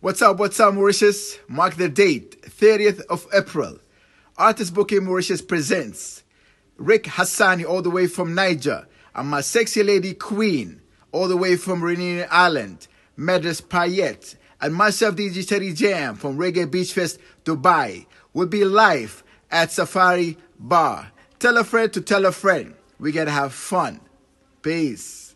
What's up, what's up, Mauritius? Mark the date, 30th of April. Artist Booking Mauritius presents Rick Hassani, all the way from Niger, and my sexy lady queen, all the way from Reunion Island, Madras Payet, and myself, DJ Terry Jam, from Reggae Beach Fest, Dubai, will be live at Safari Bar. Tell a friend to tell a friend. we got gonna have fun. Peace.